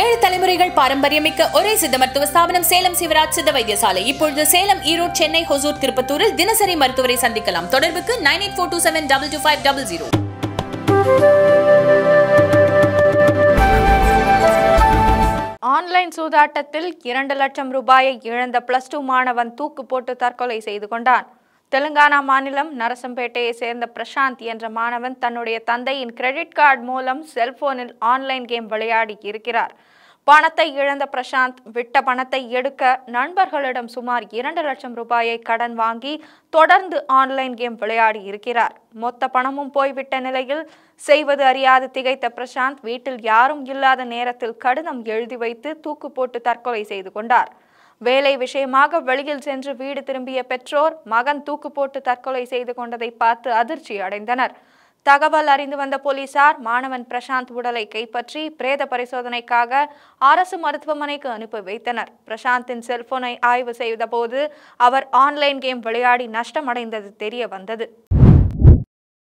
ஏழு தலைமுறைகள் பாரம்பரியமிக்க ஒரே சித்த மருத்துவ ஸ்தாபனம் சேலம் சிவராஜ் சித்த வைத்தியசாலை இப்பொழுது சேலம் ஈரோடு சென்னை ஹொசூர் திருப்பத்தூரில் தினசரி மருத்துவரை சந்திக்கலாம் தொடர்புக்கு nine eight four two seven double two five double zero online சூதாட்டத்தில் இரண்டு லட்சம் ரூபாயை இழந்த பிளஸ் டூ மாணவன் தூக்கு போட்டு தற்கொலை செய்து கொண்டான் தெலுங்கானா மாநிலம் நரசம்பேட்டையை சேர்ந்த பிரசாந்த் என்ற மாணவன் தன்னுடைய தந்தையின் கிரெடிட் கார்டு மூலம் செல்போனில் ஆன்லைன் கேம் விளையாடி இருக்கிறார் பணத்தை இழந்த பிரசாந்த் விட்ட பணத்தை எடுக்க நண்பர்களிடம் சுமார் இரண்டு லட்சம் ரூபாயை கடன் வாங்கி தொடர்ந்து ஆன்லைன் கேம் விளையாடி இருக்கிறார் மொத்த பணமும் போய்விட்ட நிலையில் செய்வது அறியாது திகைத்த பிரசாந்த் வீட்டில் யாரும் இல்லாத நேரத்தில் கடிதம் எழுதி வைத்து தூக்கு போட்டு தற்கொலை செய்து கொண்டார் வேலை விஷயமாக வெளியில் சென்று வீடு திரும்பிய பெற்றோர் மகன் தூக்கு போட்டு தற்கொலை செய்து கொண்டதை பார்த்து அதிர்ச்சி அடைந்தனர் தகவல் அறிந்து வந்த போலீசார் மாணவன் பிரசாந்த் உடலை கைப்பற்றி பிரேத பரிசோதனைக்காக அரசு மருத்துவமனைக்கு அனுப்பி வைத்தனர் பிரசாந்தின் செல்போனை ஆய்வு செய்தபோது அவர் ஆன்லைன் கேம் விளையாடி நஷ்டமடைந்தது தெரிய வந்தது